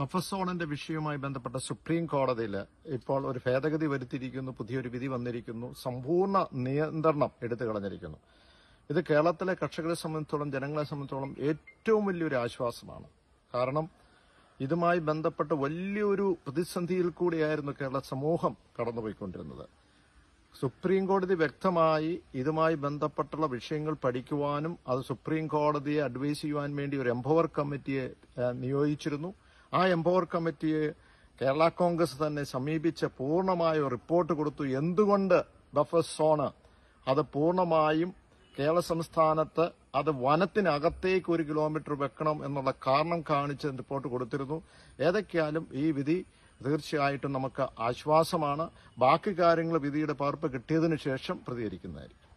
ബഫസോണിന്റെ വിഷയവുമായി ബന്ധപ്പെട്ട സുപ്രീം കോടതിയിൽ ഇപ്പോൾ ഒരു ഭേദഗതി വരുത്തിയിരിക്കുന്നു പുതിയൊരു വിധി വന്നിരിക്കുന്നു സമ്പൂർണ്ണ നിയന്ത്രണം എടുത്തു കളഞ്ഞിരിക്കുന്നു ഇത് കേരളത്തിലെ കർഷകരെ സംബന്ധിച്ചോളം ജനങ്ങളെ സംബന്ധിച്ചോളം ഏറ്റവും വലിയൊരു ആശ്വാസമാണ് കാരണം ഇതുമായി ബന്ധപ്പെട്ട് വലിയൊരു പ്രതിസന്ധിയിൽ കൂടിയായിരുന്നു കേരള സമൂഹം കടന്നുപോയിക്കൊണ്ടിരുന്നത് സുപ്രീം കോടതി വ്യക്തമായി ഇതുമായി ബന്ധപ്പെട്ടുള്ള വിഷയങ്ങൾ പഠിക്കുവാനും അത് സുപ്രീം കോടതിയെ അഡ്വൈസ് ചെയ്യുവാൻ വേണ്ടി ഒരു എംപവർ കമ്മിറ്റിയെ നിയോഗിച്ചിരുന്നു ആ എംപവർ കമ്മിറ്റിയെ കേരള കോൺഗ്രസ് തന്നെ സമീപിച്ച് പൂർണ്ണമായ റിപ്പോർട്ട് കൊടുത്തു എന്തുകൊണ്ട് ബഫർ സോണ് അത് പൂർണ്ണമായും കേരള സംസ്ഥാനത്ത് അത് വനത്തിനകത്തേക്ക് ഒരു കിലോമീറ്റർ വെക്കണം എന്നുള്ള കാരണം കാണിച്ച് റിപ്പോർട്ട് കൊടുത്തിരുന്നു ഏതൊക്കെയാലും ഈ വിധി തീർച്ചയായിട്ടും നമുക്ക് ആശ്വാസമാണ് ബാക്കി കാര്യങ്ങൾ വിധിയുടെ പകർപ്പ് കിട്ടിയതിനു ശേഷം പ്രതികരിക്കുന്നതായിരിക്കും